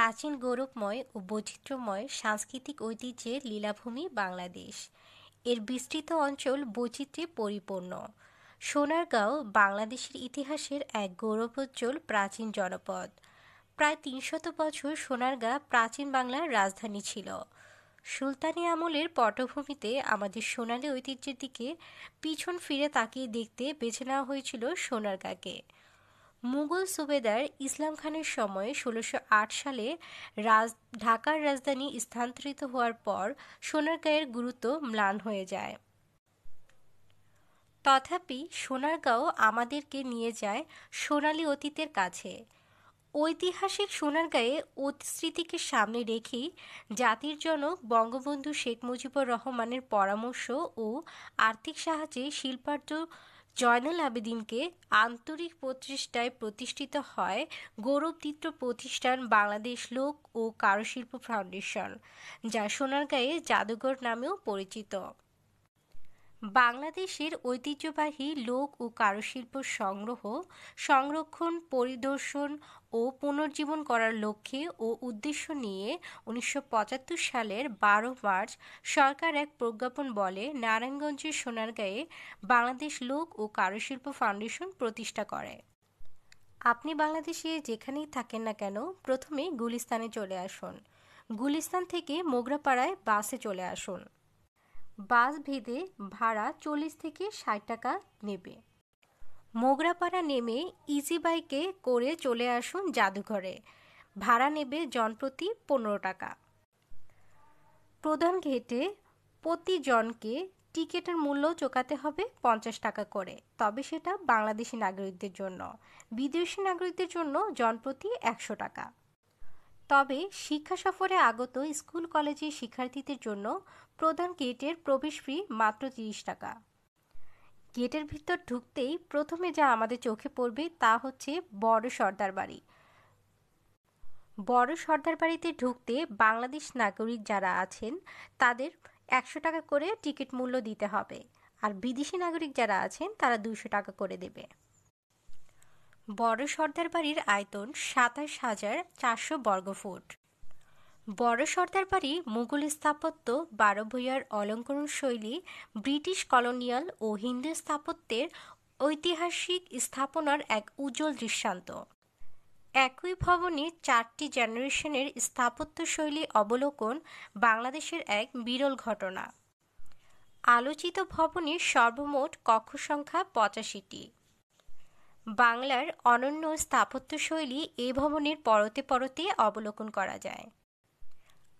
প্রাচীন গৌরবময় ও বৈচিত্র্যময় সাংস্কৃতিক ঐতিহ্যের লীলাভূমি বাংলাদেশ এর বিস্তৃত অঞ্চল বৈচিত্র্যে পরিপূর্ণ সোনারগাঁও বাংলাদেশের ইতিহাসের এক গৌরবোজ্জ্বল প্রাচীন জনপদ প্রায় তিনশত বছর সোনারগাঁ প্রাচীন বাংলার রাজধানী ছিল সুলতানি আমলের পটভূমিতে আমাদের সোনালি ঐতিহ্যের দিকে পিছন ফিরে তাকিয়ে দেখতে বেছে নেওয়া হয়েছিল সোনারগাঁকে মুঘল সুবেদার ইসলাম খানের সময়ে ষোলোশো সালে রাজ ঢাকার রাজধানী স্থানান্তরিত হওয়ার পর সোনারগাঁয়ের গুরুত্ব ম্লান হয়ে যায় তথাপি সোনারগাঁও আমাদেরকে নিয়ে যায় সোনালি অতীতের কাছে ঐতিহাসিক সোনারগাঁয়ে অতিস্মৃতিকে সামনে রেখেই জাতির জনক বঙ্গবন্ধু শেখ মুজিবুর রহমানের পরামর্শ ও আর্থিক সাহায্যে শিল্পার্থ জয়নাল আবেদিনকে আন্তরিক প্রচেষ্টায় প্রতিষ্ঠিত হয় গৌরবদিত্য প্রতিষ্ঠান বাংলাদেশ লোক ও কারুশিল্প ফাউন্ডেশন যা সোনারগাঁয়ে জাদুঘর নামেও পরিচিত বাংলাদেশের ঐতিহ্যবাহী লোক ও কারুশিল্প সংগ্রহ সংরক্ষণ পরিদর্শন ও পুনর্জীবন করার লক্ষ্যে ও উদ্দেশ্য নিয়ে উনিশশো সালের বারো মার্চ সরকার এক প্রজ্ঞাপন বলে নারায়ণগঞ্জের সোনারগাঁয়ে বাংলাদেশ লোক ও কারুশিল্প ফাউন্ডেশন প্রতিষ্ঠা করে আপনি বাংলাদেশে যেখানেই থাকেন না কেন প্রথমে গুলিস্তানে চলে আসুন গুলিস্তান থেকে মোগরাপাড়ায় বাসে চলে আসুন বাস ভেদে ভাড়া চল্লিশ থেকে ষাট টাকা নেবে মোগরাপাড়া নেমে ইজি বাইকে করে চলে আসুন জাদুঘরে ভাড়া নেবে জনপ্রতি পনেরো টাকা প্রধান ঘেটে প্রতিজনকে টিকিটের মূল্য চোকাতে হবে পঞ্চাশ টাকা করে তবে সেটা বাংলাদেশি নাগরিকদের জন্য বিদেশি নাগরিকদের জন্য জনপ্রতি একশো টাকা তবে শিক্ষা সফরে আগত স্কুল কলেজের শিক্ষার্থীদের জন্য প্রধান গেটের প্রবেশ ফি মাত্র তিরিশ টাকা গেটের ভিতর ঢুকতেই প্রথমে যা আমাদের চোখে পড়বে তা হচ্ছে বড় সর্দার বাড়ি বড় সর্দার বাড়িতে ঢুকতে বাংলাদেশ নাগরিক যারা আছেন তাদের একশো টাকা করে টিকিট মূল্য দিতে হবে আর বিদেশি নাগরিক যারা আছেন তারা দুশো টাকা করে দেবে বড় সর্দার বাড়ির আয়তন সাতাশ হাজার চারশো বর্গফুট বড় সর্দার বাড়ি মুঘল স্থাপত্য বারো ভূয়ার অলঙ্করণ শৈলী ব্রিটিশ কলোনিয়াল ও হিন্দু স্থাপত্যের ঐতিহাসিক স্থাপনার এক উজ্জ্বল দৃষ্টান্ত একই ভবনে চারটি জেনারেশনের স্থাপত্যশৈলী অবলোকন বাংলাদেশের এক বিরল ঘটনা আলোচিত ভবনের সর্বমোট কক্ষ সংখ্যা পঁচাশিটি বাংলার অনন্য স্থাপত্যশৈলী এ ভবনের পরতে পরতে অবলোকন করা যায়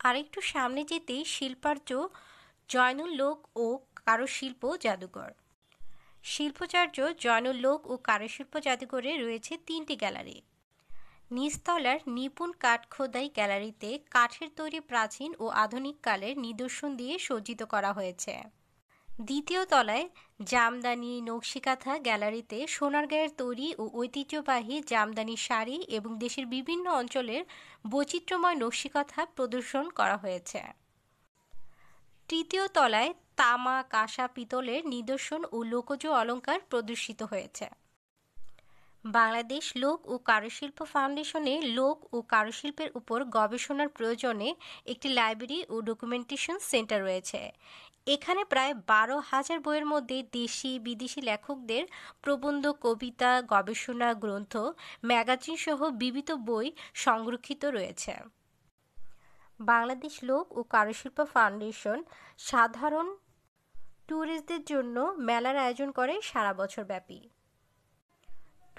আরেকটু সামনে যেতেই শিল্পার্য জয়নুল লোক ও কারুশিল্প জাদুঘর শিল্পাচার্য জয়নুল লোক ও কারুশিল্প জাদুঘরে রয়েছে তিনটি গ্যালারি নিস্তলার নিপুণ কাঠ খোদাই গ্যালারিতে কাঠের তৈরি প্রাচীন ও আধুনিক কালের নিদর্শন দিয়ে সজ্জিত করা হয়েছে দ্বিতীয় তলায় জামদানি নকশিকাথা গ্যালারিতে সোনারগাঁয়ের তৈরি ও ঐতিহ্যবাহী জামদানি শাড়ি এবং দেশের বিভিন্ন অঞ্চলের বৈচিত্র্যময় নকশিকাথা প্রদর্শন করা হয়েছে তৃতীয় তলায় তামা কাঁসা পিতলের নিদর্শন ও লোকজ অলঙ্কার প্রদর্শিত হয়েছে বাংলাদেশ লোক ও কারুশিল্প ফাউন্ডেশনে লোক ও কারুশিল্পের উপর গবেষণার প্রয়োজনে একটি লাইব্রেরি ও ডকুমেন্টেশন সেন্টার রয়েছে এখানে প্রায় বারো হাজার বইয়ের মধ্যে দেশি বিদেশি লেখকদের প্রবন্ধ কবিতা গবেষণা গ্রন্থ ম্যাগাজিন সহ বিবিধ বই সংরক্ষিত রয়েছে বাংলাদেশ লোক ও কারুশিল্প ফাউন্ডেশন সাধারণ ট্যুরিস্টদের জন্য মেলার আয়োজন করে সারা বছর ব্যাপী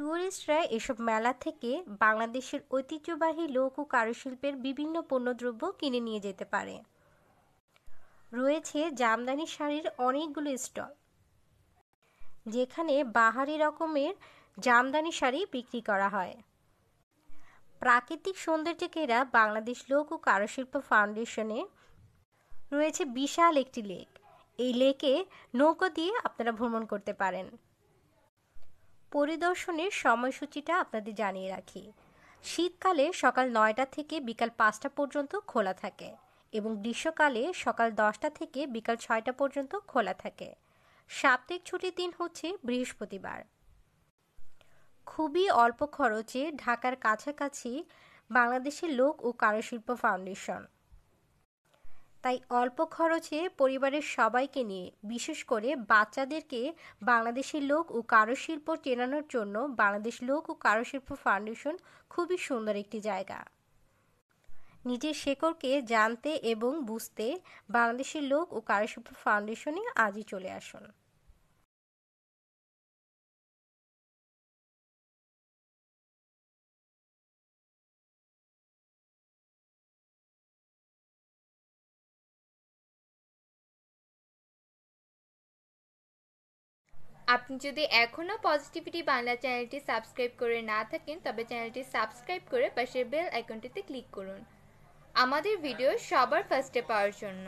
ট্যুরিস্টরা এসব মেলা থেকে বাংলাদেশের ঐতিহ্যবাহী লোক ও কারুশিল্পের বিভিন্ন পণ্যদ্রব্য কিনে নিয়ে যেতে পারে রয়েছে জামদানি শাড়ির অনেকগুলো স্টল যেখানে বাহারি রকমের জামদানি শাড়ি বিক্রি করা হয় প্রাকৃতিক সৌন্দর্যকেরা বাংলাদেশ লোক ও কারুশিল্প ফাউন্ডেশনে রয়েছে বিশাল একটি লেক এই লেকে নৌকো দিয়ে আপনারা ভ্রমণ করতে পারেন পরিদর্শনের সময়সূচিটা আপনাদের জানিয়ে রাখি শীতকালে সকাল নয়টা থেকে বিকাল পাঁচটা পর্যন্ত খোলা থাকে এবং গ্রীষ্মকালে সকাল দশটা থেকে বিকাল ছয়টা পর্যন্ত খোলা থাকে সাপ্তাহিক ছুটির দিন হচ্ছে বৃহস্পতিবার খুবই অল্প খরচে ঢাকার কাছাকাছি বাংলাদেশের লোক ও কারুশিল্প ফাউন্ডেশন তাই অল্প খরচে পরিবারের সবাইকে নিয়ে বিশেষ করে বাচ্চাদেরকে বাংলাদেশের লোক ও কারুশিল্প চেনানোর জন্য বাংলাদেশ লোক ও কারুশিল্প ফাউন্ডেশন খুবই সুন্দর একটি জায়গা নিজের শেকড়কে জানতে এবং বুঝতে বাংলাদেশের লোক ও কারুশিল্প ফাউন্ডেশনে আজই চলে আসুন আপনি যদি এখনও পজিটিভিটি বাংলা চ্যানেলটি সাবস্ক্রাইব করে না থাকেন তবে চ্যানেলটি সাবস্ক্রাইব করে পাশের বেল আইকনটিতে ক্লিক করুন আমাদের ভিডিও সবার ফার্স্টে পাওয়ার জন্য